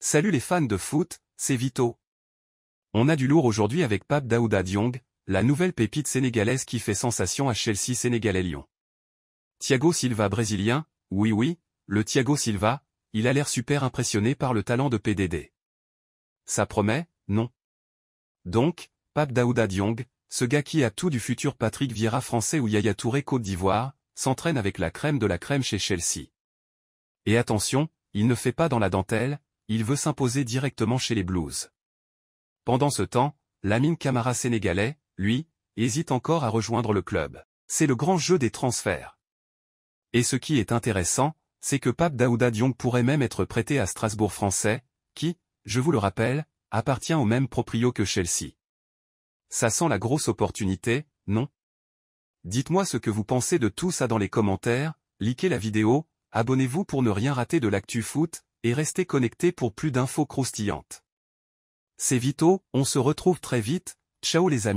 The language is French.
Salut les fans de foot, c'est Vito. On a du lourd aujourd'hui avec Pape Daouda Diong, la nouvelle pépite sénégalaise qui fait sensation à Chelsea Sénégalais Lyon. Thiago Silva brésilien, oui oui, le Thiago Silva, il a l'air super impressionné par le talent de PDD. Ça promet, non Donc, Pape Daouda Diong, ce gars qui a tout du futur Patrick Vieira français ou Yaya Touré Côte d'Ivoire, s'entraîne avec la crème de la crème chez Chelsea. Et attention, il ne fait pas dans la dentelle, il veut s'imposer directement chez les Blues. Pendant ce temps, Lamine Camara sénégalais, lui, hésite encore à rejoindre le club. C'est le grand jeu des transferts. Et ce qui est intéressant, c'est que Pape Daouda Diong pourrait même être prêté à Strasbourg français, qui, je vous le rappelle, appartient au même proprio que Chelsea. Ça sent la grosse opportunité, non Dites-moi ce que vous pensez de tout ça dans les commentaires, likez la vidéo, Abonnez-vous pour ne rien rater de l'actu foot, et restez connecté pour plus d'infos croustillantes. C'est Vito, on se retrouve très vite, ciao les amis.